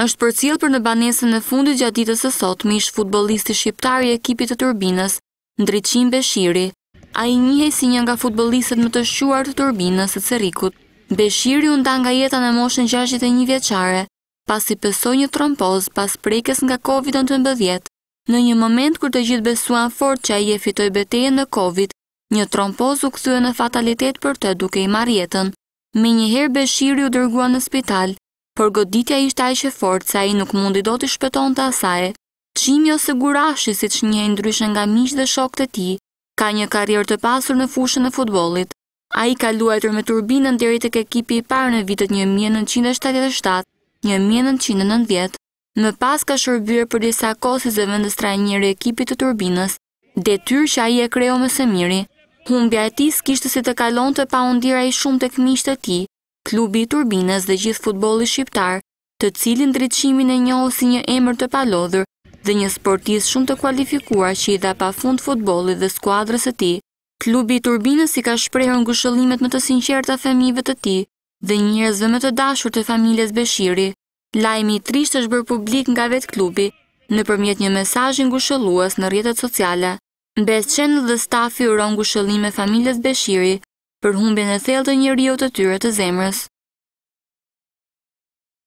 është për cilë për në banesën e fundit gjatë ditës e sot me ishë futbolisti shqiptari e ekipit të turbinës, ndryqim Beshiri. A i njëhej si një nga futbolistet më të shuar të turbinës e cerikut. Beshiri unda nga jeta në moshën gjashit e një vjeqare, pas i pësoj një trompoz, pas prekes nga Covid-19, në një moment kër të gjithë besuan fort që a i e fitoj beteje në Covid, një trompoz u këthuje në fatalitet për të duke i marjetën. Me njëherë Beshiri u dërgua në spital, por goditja ishte aq e fortë sa ai nuk mundi do të shpëtonte asaj. Çimi ose Gurashi, siç një ndryshe nga miqtë dhe shokët e tij, ka një karrierë të pasur në fushën e futbollit. Ai ka luajtër me Turbinën deri tek ekipi i parë në vitet 1977. 1990. Më pas ka shërbyer për disa kohë si zëvendës trajneri i ekipit të Turbinës, detyrë që ai e krijoi me Semiri. Humbja e tij s'kishtë si të kalonte pa u ndier shumë tek miqtë e tij, klubi i dhe gjithë futboli shqiptar, të cilin dritëshimin e njohë si një emër të palodhër dhe një sportis shumë të kualifikuar që i dha pa fund futboli dhe skuadrës e ti, klubi i turbinës i ka në ngushëllimet më të sinqerë të femive të ti dhe njërzve më të dashur të familjes Beshiri. Lajmi i trisht është bërë publik nga vetë klubi në përmjet një në ngushëllues në rjetët sociale. Best Channel dhe stafi uron ngushëllime familjes Beshiri për humbjen e thellë të njeriu të tyre të zemrës.